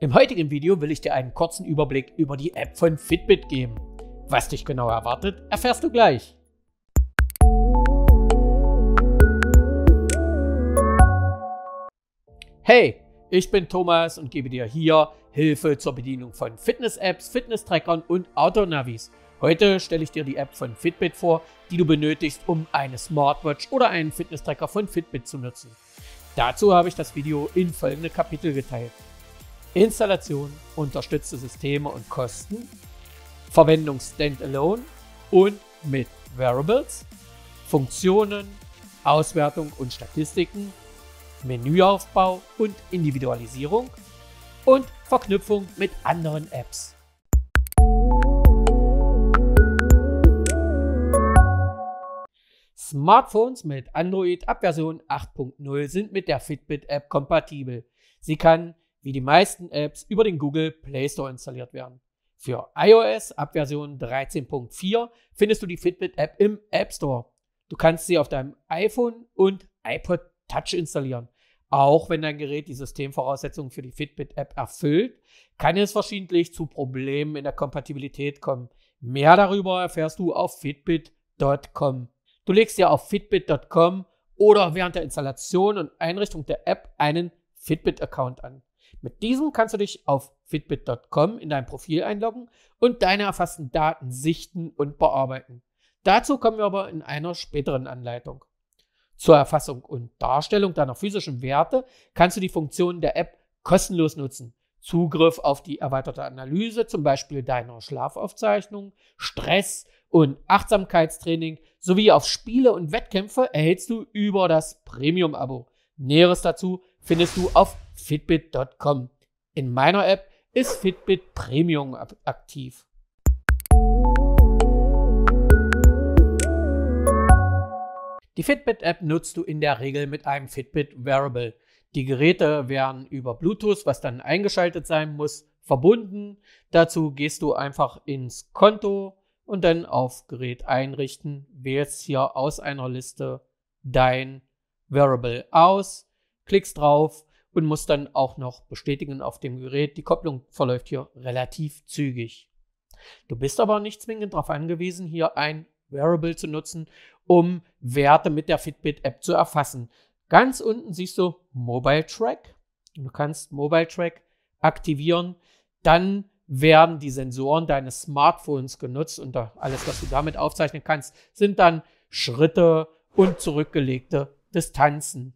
Im heutigen Video will ich dir einen kurzen Überblick über die App von Fitbit geben. Was dich genau erwartet, erfährst du gleich. Hey, ich bin Thomas und gebe dir hier Hilfe zur Bedienung von Fitness-Apps, Fitness-Trackern und Autonavis. Heute stelle ich dir die App von Fitbit vor, die du benötigst, um eine Smartwatch oder einen Fitness-Tracker von Fitbit zu nutzen. Dazu habe ich das Video in folgende Kapitel geteilt. Installation, unterstützte Systeme und Kosten, Verwendung standalone und mit Variables, Funktionen, Auswertung und Statistiken, Menüaufbau und Individualisierung und Verknüpfung mit anderen Apps. Smartphones mit Android ab Version 8.0 sind mit der Fitbit-App kompatibel. Sie kann wie die meisten Apps über den Google Play Store installiert werden. Für iOS ab Version 13.4 findest du die Fitbit-App im App Store. Du kannst sie auf deinem iPhone und iPod Touch installieren. Auch wenn dein Gerät die Systemvoraussetzungen für die Fitbit-App erfüllt, kann es verschiedentlich zu Problemen in der Kompatibilität kommen. Mehr darüber erfährst du auf fitbit.com. Du legst dir auf fitbit.com oder während der Installation und Einrichtung der App einen Fitbit-Account an. Mit diesem kannst du dich auf fitbit.com in dein Profil einloggen und deine erfassten Daten sichten und bearbeiten. Dazu kommen wir aber in einer späteren Anleitung. Zur Erfassung und Darstellung deiner physischen Werte kannst du die Funktionen der App kostenlos nutzen. Zugriff auf die erweiterte Analyse, zum Beispiel deiner Schlafaufzeichnung, Stress und Achtsamkeitstraining sowie auf Spiele und Wettkämpfe erhältst du über das Premium-Abo. Näheres dazu findest du auf fitbit.com. In meiner App ist Fitbit Premium aktiv. Die Fitbit-App nutzt du in der Regel mit einem Fitbit Wearable. Die Geräte werden über Bluetooth, was dann eingeschaltet sein muss, verbunden. Dazu gehst du einfach ins Konto und dann auf Gerät einrichten, wählst hier aus einer Liste dein Wearable aus, klickst drauf und muss dann auch noch bestätigen auf dem Gerät, die Kopplung verläuft hier relativ zügig. Du bist aber nicht zwingend darauf angewiesen, hier ein Wearable zu nutzen, um Werte mit der Fitbit-App zu erfassen. Ganz unten siehst du Mobile Track. Du kannst Mobile Track aktivieren. Dann werden die Sensoren deines Smartphones genutzt und alles, was du damit aufzeichnen kannst, sind dann Schritte und zurückgelegte Distanzen.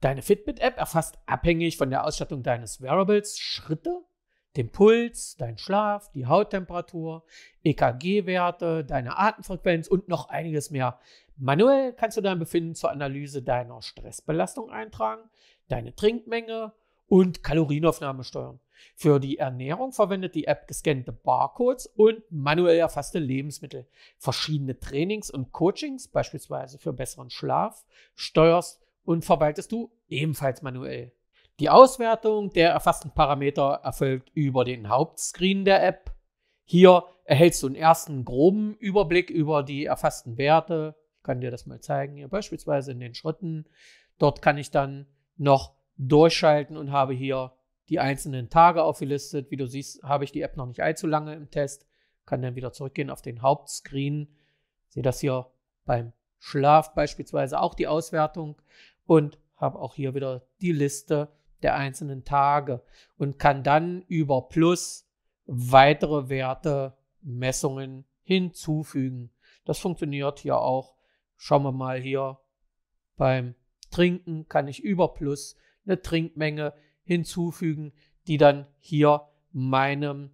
Deine Fitbit-App erfasst abhängig von der Ausstattung deines Wearables Schritte, den Puls, deinen Schlaf, die Hauttemperatur, EKG-Werte, deine Atemfrequenz und noch einiges mehr. Manuell kannst du dein Befinden zur Analyse deiner Stressbelastung eintragen, deine Trinkmenge und Kalorienaufnahme steuern. Für die Ernährung verwendet die App gescannte Barcodes und manuell erfasste Lebensmittel. Verschiedene Trainings und Coachings, beispielsweise für besseren Schlaf, steuerst und verwaltest du ebenfalls manuell. Die Auswertung der erfassten Parameter erfolgt über den Hauptscreen der App. Hier erhältst du einen ersten groben Überblick über die erfassten Werte. Ich kann dir das mal zeigen, hier beispielsweise in den Schritten. Dort kann ich dann noch durchschalten und habe hier die einzelnen Tage aufgelistet. Wie du siehst, habe ich die App noch nicht allzu lange im Test. Kann dann wieder zurückgehen auf den Hauptscreen. Ich sehe das hier beim Schlaf beispielsweise auch die Auswertung und habe auch hier wieder die Liste der einzelnen Tage und kann dann über Plus weitere Werte, Messungen hinzufügen. Das funktioniert hier auch. Schauen wir mal hier beim Trinken kann ich über Plus eine Trinkmenge hinzufügen, die dann hier meinem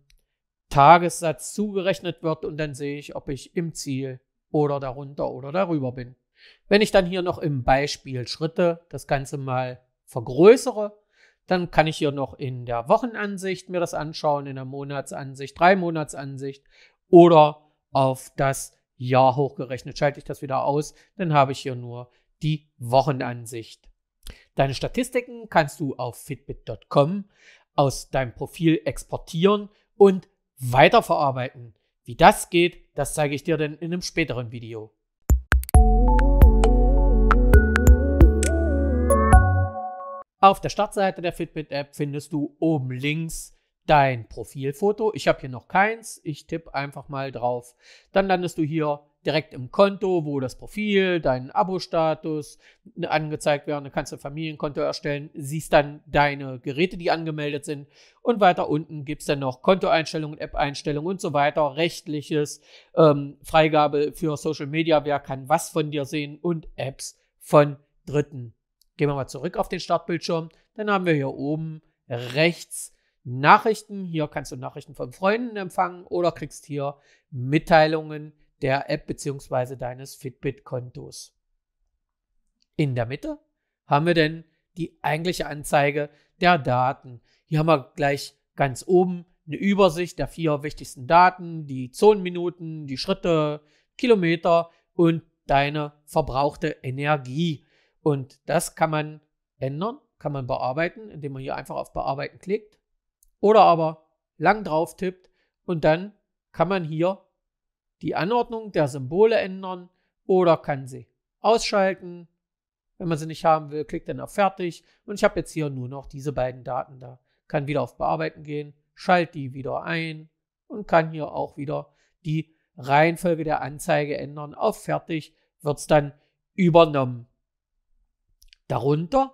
Tagessatz zugerechnet wird und dann sehe ich, ob ich im Ziel oder darunter oder darüber bin. Wenn ich dann hier noch im Beispiel Schritte das Ganze mal vergrößere, dann kann ich hier noch in der Wochenansicht mir das anschauen, in der Monatsansicht, drei Monatsansicht oder auf das Jahr hochgerechnet. Schalte ich das wieder aus, dann habe ich hier nur die Wochenansicht. Deine Statistiken kannst du auf fitbit.com aus deinem Profil exportieren und weiterverarbeiten. Wie das geht, das zeige ich dir dann in einem späteren Video. Auf der Startseite der Fitbit-App findest du oben links dein Profilfoto. Ich habe hier noch keins. Ich tippe einfach mal drauf. Dann landest du hier direkt im Konto, wo das Profil, dein Abo-Status angezeigt werden. Dann kannst du ein Familienkonto erstellen, siehst dann deine Geräte, die angemeldet sind. Und weiter unten gibt es dann noch Kontoeinstellungen, App-Einstellungen und so weiter, rechtliches, ähm, Freigabe für Social Media, wer kann was von dir sehen und Apps von Dritten. Gehen wir mal zurück auf den Startbildschirm. Dann haben wir hier oben rechts Nachrichten. Hier kannst du Nachrichten von Freunden empfangen oder kriegst hier Mitteilungen der App bzw. deines Fitbit-Kontos. In der Mitte haben wir dann die eigentliche Anzeige der Daten. Hier haben wir gleich ganz oben eine Übersicht der vier wichtigsten Daten, die Zonenminuten, die Schritte, Kilometer und deine verbrauchte Energie. Und das kann man ändern, kann man bearbeiten, indem man hier einfach auf Bearbeiten klickt oder aber lang drauf tippt und dann kann man hier die Anordnung der Symbole ändern oder kann sie ausschalten. Wenn man sie nicht haben will, klickt dann auf Fertig und ich habe jetzt hier nur noch diese beiden Daten da. Kann wieder auf Bearbeiten gehen, schalt die wieder ein und kann hier auch wieder die Reihenfolge der Anzeige ändern. Auf Fertig wird es dann übernommen. Darunter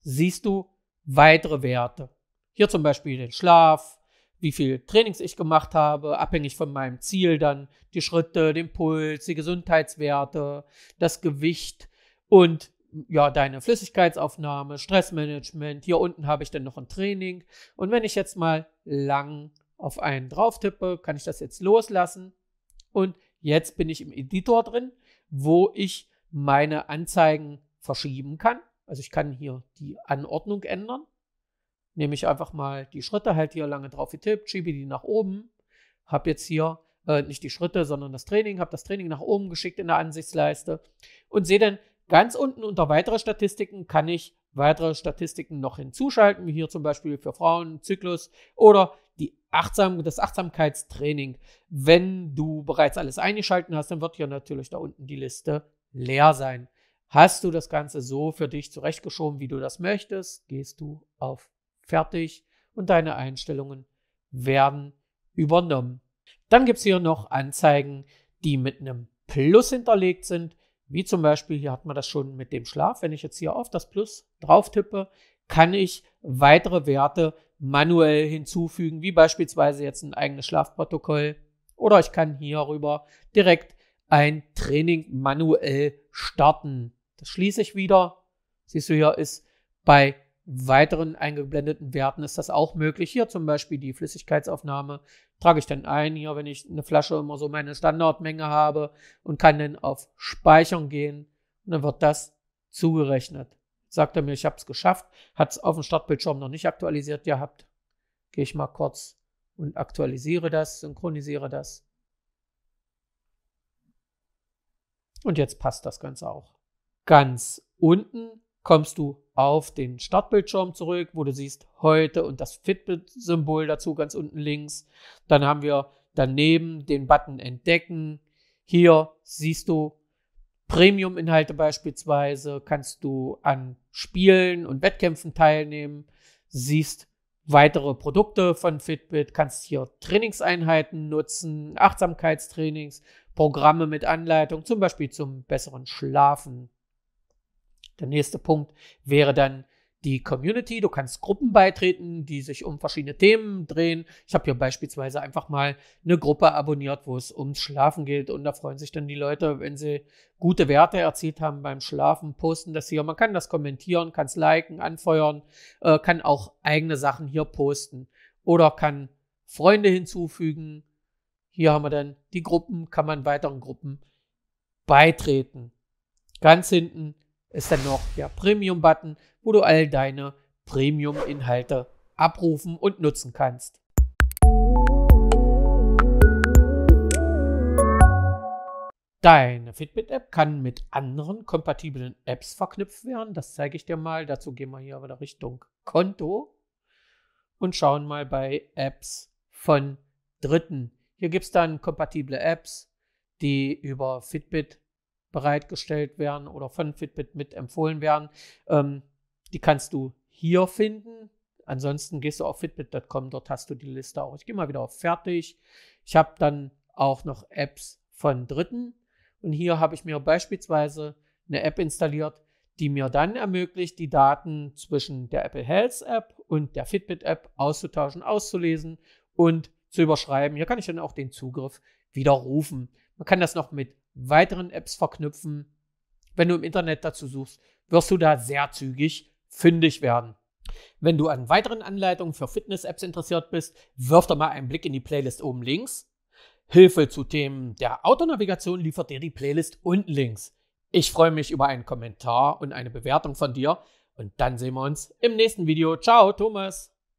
siehst du weitere Werte. Hier zum Beispiel den Schlaf, wie viel Trainings ich gemacht habe, abhängig von meinem Ziel dann die Schritte, den Puls, die Gesundheitswerte, das Gewicht und ja, deine Flüssigkeitsaufnahme, Stressmanagement. Hier unten habe ich dann noch ein Training. Und wenn ich jetzt mal lang auf einen drauf tippe, kann ich das jetzt loslassen. Und jetzt bin ich im Editor drin, wo ich meine Anzeigen verschieben kann also ich kann hier die Anordnung ändern. Nehme ich einfach mal die Schritte, halt hier lange drauf getippt, schiebe die nach oben, habe jetzt hier äh, nicht die Schritte, sondern das Training, habe das Training nach oben geschickt in der Ansichtsleiste und sehe dann ganz unten unter weitere Statistiken kann ich weitere Statistiken noch hinzuschalten, wie hier zum Beispiel für Frauen, Zyklus oder die Achtsam das Achtsamkeitstraining. Wenn du bereits alles eingeschalten hast, dann wird hier natürlich da unten die Liste leer sein. Hast du das Ganze so für dich zurechtgeschoben, wie du das möchtest, gehst du auf Fertig und deine Einstellungen werden übernommen. Dann gibt es hier noch Anzeigen, die mit einem Plus hinterlegt sind, wie zum Beispiel, hier hat man das schon mit dem Schlaf. Wenn ich jetzt hier auf das Plus drauf tippe, kann ich weitere Werte manuell hinzufügen, wie beispielsweise jetzt ein eigenes Schlafprotokoll. Oder ich kann hierüber direkt ein Training manuell starten. Das schließe ich wieder. Siehst du hier ist bei weiteren eingeblendeten Werten ist das auch möglich. Hier zum Beispiel die Flüssigkeitsaufnahme trage ich dann ein. Hier, wenn ich eine Flasche immer so meine Standardmenge habe und kann dann auf Speichern gehen. Und dann wird das zugerechnet. Sagt er mir, ich habe es geschafft, hat es auf dem Startbildschirm noch nicht aktualisiert gehabt. Gehe ich mal kurz und aktualisiere das, synchronisiere das. Und jetzt passt das Ganze auch. Ganz unten kommst du auf den Startbildschirm zurück, wo du siehst heute und das Fitbit-Symbol dazu ganz unten links. Dann haben wir daneben den Button Entdecken. Hier siehst du Premium-Inhalte beispielsweise, kannst du an Spielen und Wettkämpfen teilnehmen, siehst weitere Produkte von Fitbit, kannst hier Trainingseinheiten nutzen, Achtsamkeitstrainings, Programme mit Anleitung, zum Beispiel zum besseren Schlafen der nächste Punkt wäre dann die Community. Du kannst Gruppen beitreten, die sich um verschiedene Themen drehen. Ich habe hier beispielsweise einfach mal eine Gruppe abonniert, wo es ums Schlafen geht. Und da freuen sich dann die Leute, wenn sie gute Werte erzielt haben beim Schlafen, posten das hier. Man kann das kommentieren, kann es liken, anfeuern, äh, kann auch eigene Sachen hier posten oder kann Freunde hinzufügen. Hier haben wir dann die Gruppen, kann man weiteren Gruppen beitreten. Ganz hinten ist dann noch der Premium-Button, wo du all deine Premium-Inhalte abrufen und nutzen kannst. Deine Fitbit-App kann mit anderen kompatiblen Apps verknüpft werden. Das zeige ich dir mal. Dazu gehen wir hier wieder Richtung Konto und schauen mal bei Apps von Dritten. Hier gibt es dann kompatible Apps, die über Fitbit bereitgestellt werden oder von Fitbit mit empfohlen werden. Ähm, die kannst du hier finden. Ansonsten gehst du auf fitbit.com, dort hast du die Liste auch. Ich gehe mal wieder auf Fertig. Ich habe dann auch noch Apps von Dritten. Und hier habe ich mir beispielsweise eine App installiert, die mir dann ermöglicht, die Daten zwischen der Apple Health App und der Fitbit App auszutauschen, auszulesen und zu überschreiben. Hier kann ich dann auch den Zugriff widerrufen. Man kann das noch mit weiteren Apps verknüpfen. Wenn du im Internet dazu suchst, wirst du da sehr zügig fündig werden. Wenn du an weiteren Anleitungen für Fitness-Apps interessiert bist, wirf doch mal einen Blick in die Playlist oben links. Hilfe zu Themen der Autonavigation liefert dir die Playlist unten links. Ich freue mich über einen Kommentar und eine Bewertung von dir und dann sehen wir uns im nächsten Video. Ciao, Thomas!